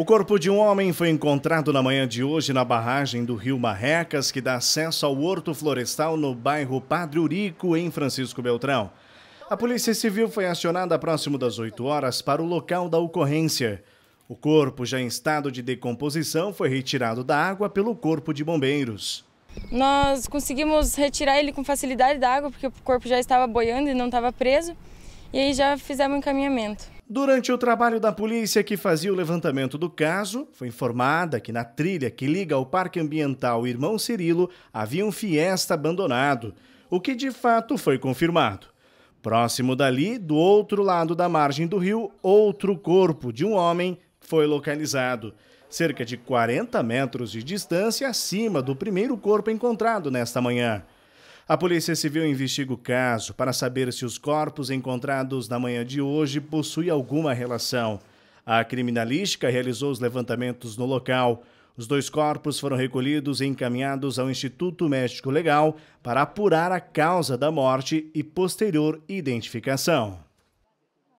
O corpo de um homem foi encontrado na manhã de hoje na barragem do rio Marrecas, que dá acesso ao Horto Florestal no bairro Padre Urico, em Francisco Beltrão. A Polícia Civil foi acionada próximo das 8 horas para o local da ocorrência. O corpo, já em estado de decomposição, foi retirado da água pelo Corpo de Bombeiros. Nós conseguimos retirar ele com facilidade da água, porque o corpo já estava boiando e não estava preso e aí já fizemos um encaminhamento. Durante o trabalho da polícia que fazia o levantamento do caso, foi informada que na trilha que liga ao Parque Ambiental Irmão Cirilo havia um Fiesta abandonado, o que de fato foi confirmado. Próximo dali, do outro lado da margem do rio, outro corpo de um homem foi localizado, cerca de 40 metros de distância acima do primeiro corpo encontrado nesta manhã. A Polícia Civil investiga o caso para saber se os corpos encontrados na manhã de hoje possuem alguma relação. A criminalística realizou os levantamentos no local. Os dois corpos foram recolhidos e encaminhados ao Instituto Médico Legal para apurar a causa da morte e posterior identificação.